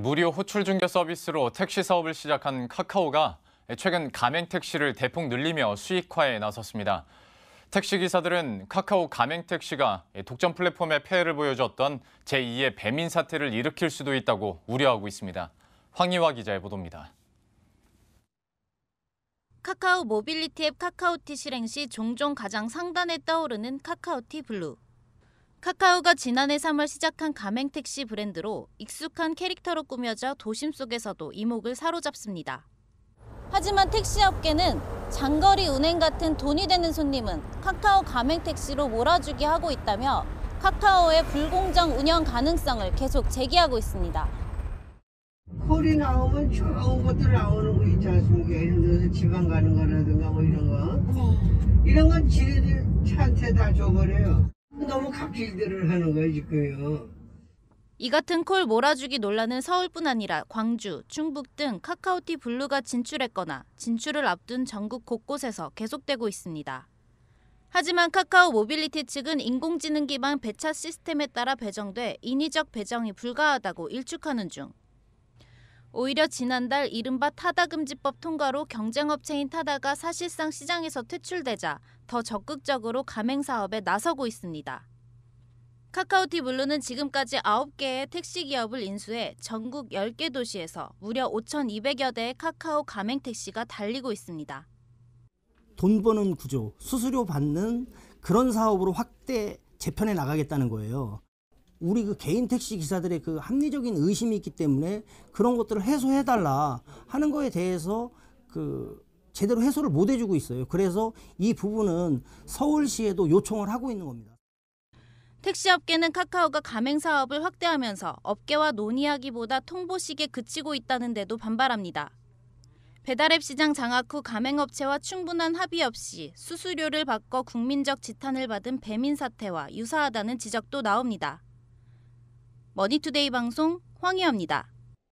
무료 호출 중개 서비스로 택시 사업을 시작한 카카오가 최근 가맹 택시를 대폭 늘리며 수익화에 나섰습니다. 택시 기사들은 카카오 가맹 택시가 독점 플랫폼의 폐해를 보여줬던 제2의 배민 사태를 일으킬 수도 있다고 우려하고 있습니다. 황희화 기자의 보도입니다. 카카오 모빌리티 앱 카카오티 실행 시 종종 가장 상단에 떠오르는 카카오티 블루. 카카오가 지난해 3월 시작한 가맹 택시 브랜드로 익숙한 캐릭터로 꾸며져 도심 속에서도 이목을 사로잡습니다. 하지만 택시 업계는 장거리 운행 같은 돈이 되는 손님은 카카오 가맹 택시로 몰아주기 하고 있다며 카카오의 불공정 운영 가능성을 계속 제기하고 있습니다. 콜이 나오면 좋은 것들 나오는 거 있지 않습니까? 예를 들어서 지방 가는 거라든가 뭐 이런 거. 네. 이런 건지들 차한테 다 줘버려요. 갑질들을 하는 거야 지금요. 이 같은 콜 몰아주기 논란은 서울뿐 아니라 광주, 충북 등 카카오티 블루가 진출했거나 진출을 앞둔 전국 곳곳에서 계속되고 있습니다. 하지만 카카오 모빌리티 측은 인공지능 기반 배차 시스템에 따라 배정돼 인위적 배정이 불가하다고 일축하는 중 오히려 지난달 이른바 타다금지법 통과로 경쟁업체인 타다가 사실상 시장에서 퇴출되자 더 적극적으로 가맹사업에 나서고 있습니다. 카카오티 블루는 지금까지 9개의 택시 기업을 인수해 전국 10개 도시에서 무려 5,200여 대의 카카오 가맹 택시가 달리고 있습니다. 돈 버는 구조, 수수료 받는 그런 사업으로 확대 재편해 나가겠다는 거예요. 우리 그 개인 택시 기사들의 그 합리적인 의심이 있기 때문에 그런 것들을 해소해 달라 하는 거에 대해서 그 제대로 해소를 못 해주고 있어요. 그래서 이 부분은 서울시에도 요청을 하고 있는 겁니다. 택시업계는 카카오가 가맹 사업을 확대하면서 업계와 논의하기보다 통보식에 그치고 있다는데도 반발합니다. 배달앱 시장 장악 후 가맹업체와 충분한 합의 없이 수수료를 바꿔 국민적 지탄을 받은 배민 사태와 유사하다는 지적도 나옵니다. 머니투데이 방송 황희입니다